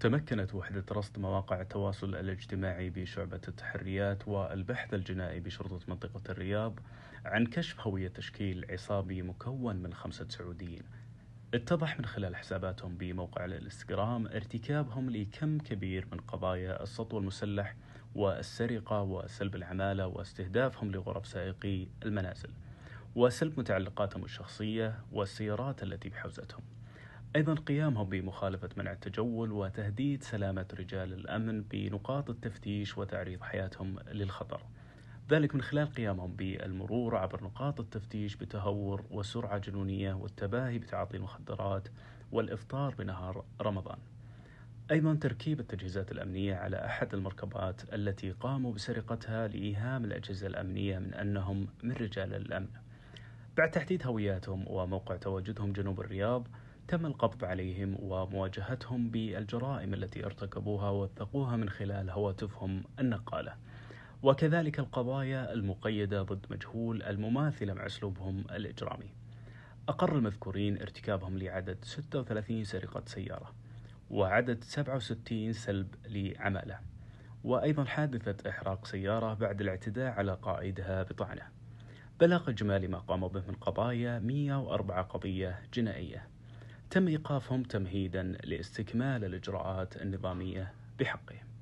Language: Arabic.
تمكنت وحدة رصد مواقع التواصل الاجتماعي بشعبة التحريات والبحث الجنائي بشرطة منطقة الرياض عن كشف هوية تشكيل عصابي مكون من خمسة سعوديين اتضح من خلال حساباتهم بموقع الانستغرام ارتكابهم لكم كبير من قضايا السطو المسلح والسرقة وسلب العمالة واستهدافهم لغرف سائقي المنازل وسلب متعلقاتهم الشخصية والسيارات التي بحوزتهم أيضا قيامهم بمخالفة منع التجول وتهديد سلامة رجال الأمن بنقاط التفتيش وتعريض حياتهم للخطر ذلك من خلال قيامهم بالمرور عبر نقاط التفتيش بتهور وسرعة جنونية والتباهي بتعاطي المخدرات والإفطار بنهار رمضان أيضا تركيب التجهيزات الأمنية على أحد المركبات التي قاموا بسرقتها لإيهام الأجهزة الأمنية من أنهم من رجال الأمن بعد تحديد هوياتهم وموقع تواجدهم جنوب الرياض تم القبض عليهم ومواجهتهم بالجرائم التي ارتكبوها وثقوها من خلال هواتفهم النقاله وكذلك القضايا المقيده ضد مجهول المماثله مع اسلوبهم الاجرامي اقر المذكورين ارتكابهم لعدد 36 سرقه سياره وعدد 67 سلب لعماله وايضا حادثه احراق سياره بعد الاعتداء على قائدها بطعنه بلغ إجمالي ما قاموا به من قضايا 104 قضية جنائية تم إيقافهم تمهيدا لاستكمال الإجراءات النظامية بحقهم